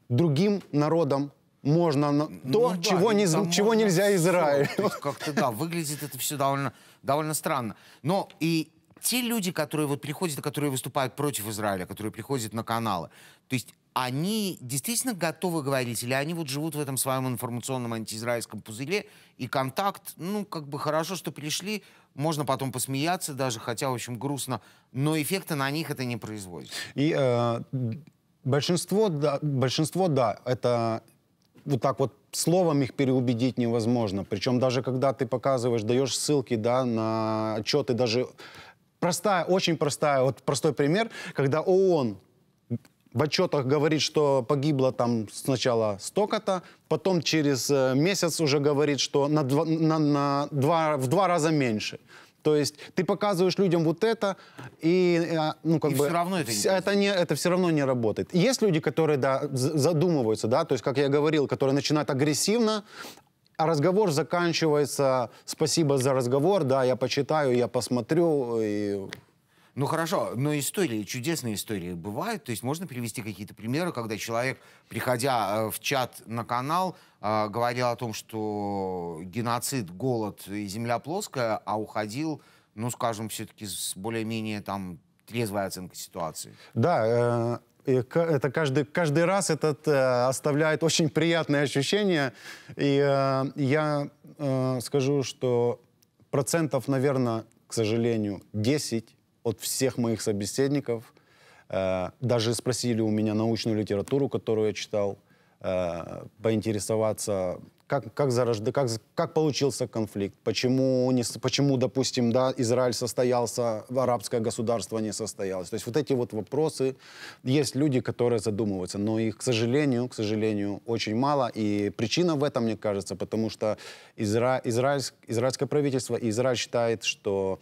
Speaker 6: другим народам можно ну, то, да, чего, не, чего нельзя
Speaker 1: Израилю. Как-то да, выглядит это все довольно, довольно странно. Но и те люди, которые вот приходят, которые выступают против Израиля, которые приходят на каналы, то есть они действительно готовы говорить, или они вот живут в этом своем информационном антиизраильском пузыре, и контакт, ну, как бы хорошо, что пришли, можно потом посмеяться даже, хотя, в общем, грустно, но эффекта на них это не производит.
Speaker 6: И э, большинство, да, большинство, да, это вот так вот словом их переубедить невозможно. Причем даже когда ты показываешь, даешь ссылки, да, на отчеты, даже простая, очень простая, вот простой пример, когда ООН в отчетах говорит, что погибло там сначала столько-то, потом через э, месяц уже говорит, что на два, на, на два, в два раза меньше. То есть ты показываешь людям вот это, и э, ну как и бы все равно это, не это не это все равно не работает. Есть люди, которые да задумываются, да, то есть как я говорил, которые начинают агрессивно, а разговор заканчивается спасибо за разговор, да, я почитаю, я посмотрю и
Speaker 1: ну хорошо, но истории, чудесные истории бывают. То есть можно привести какие-то примеры, когда человек, приходя э, в чат на канал, э, говорил о том, что геноцид, голод и земля плоская, а уходил, ну скажем, все-таки с более-менее там трезвой оценкой ситуации.
Speaker 6: Да, и э, это каждый, каждый раз этот э, оставляет очень приятное ощущение. И э, я э, скажу, что процентов, наверное, к сожалению, 10 от всех моих собеседников. Э, даже спросили у меня научную литературу, которую я читал, э, поинтересоваться, как, как, зарожда, как, как получился конфликт, почему, не, почему, допустим, да, Израиль состоялся, арабское государство не состоялось. То есть вот эти вот вопросы, есть люди, которые задумываются, но их, к сожалению, к сожалению, очень мало. И причина в этом, мне кажется, потому что изра, израиль, израильское правительство, Израиль считает, что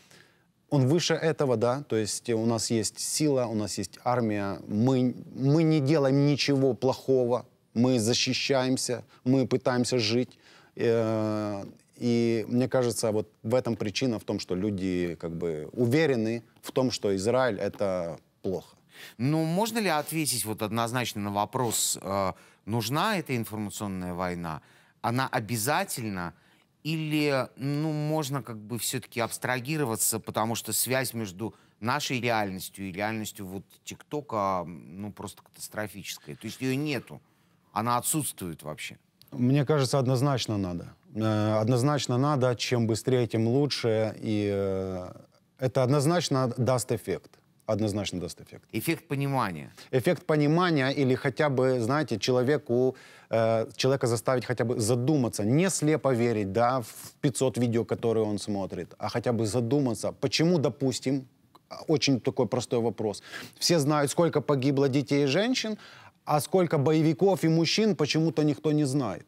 Speaker 6: он выше этого, да, то есть у нас есть сила, у нас есть армия, мы, мы не делаем ничего плохого, мы защищаемся, мы пытаемся жить. Э, и мне кажется, вот в этом причина в том, что люди как бы уверены в том, что Израиль это плохо.
Speaker 1: Ну, можно ли ответить вот однозначно на вопрос, э, нужна эта информационная война? Она обязательно или, ну, можно как бы все-таки абстрагироваться, потому что связь между нашей реальностью и реальностью вот ТикТока, ну, просто катастрофическая. То есть ее нету, она отсутствует вообще.
Speaker 6: Мне кажется, однозначно надо. Э, однозначно надо, чем быстрее, тем лучше. И э, это однозначно даст эффект однозначно даст эффект. Эффект понимания. Эффект понимания или хотя бы, знаете, человеку, э, человека заставить хотя бы задуматься, не слепо верить, да, в 500 видео, которые он смотрит, а хотя бы задуматься, почему, допустим, очень такой простой вопрос. Все знают, сколько погибло детей и женщин, а сколько боевиков и мужчин почему-то никто не знает.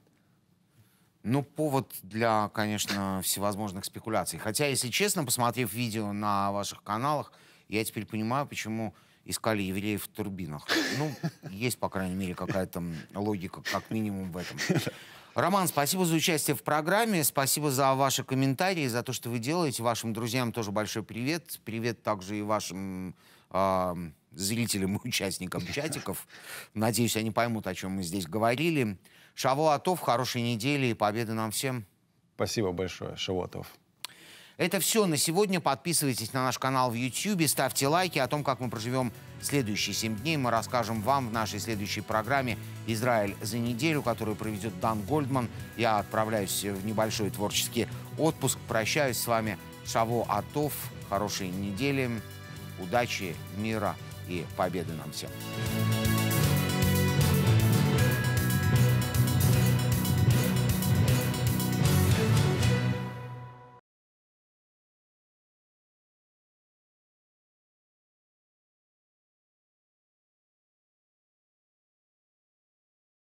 Speaker 6: Ну, повод
Speaker 1: для, конечно, всевозможных спекуляций. Хотя, если честно, посмотрев видео на ваших каналах, я теперь понимаю, почему искали евреев в турбинах. Ну, есть, по крайней мере, какая-то логика, как минимум, в этом. Роман, спасибо за участие в программе, спасибо за ваши комментарии, за то, что вы делаете. Вашим друзьям тоже большой привет. Привет также и вашим э, зрителям и участникам чатиков. Надеюсь, они поймут, о чем мы здесь говорили. Шавуатов, хорошей недели и победы нам всем.
Speaker 6: Спасибо большое, Шавуатов.
Speaker 1: Это все на сегодня. Подписывайтесь на наш канал в YouTube, ставьте лайки. О том, как мы проживем следующие 7 дней, мы расскажем вам в нашей следующей программе «Израиль за неделю», которую проведет Дан Гольдман. Я отправляюсь в небольшой творческий отпуск. Прощаюсь с вами. Шаво Атов. Хорошей недели, удачи, мира и победы нам всем.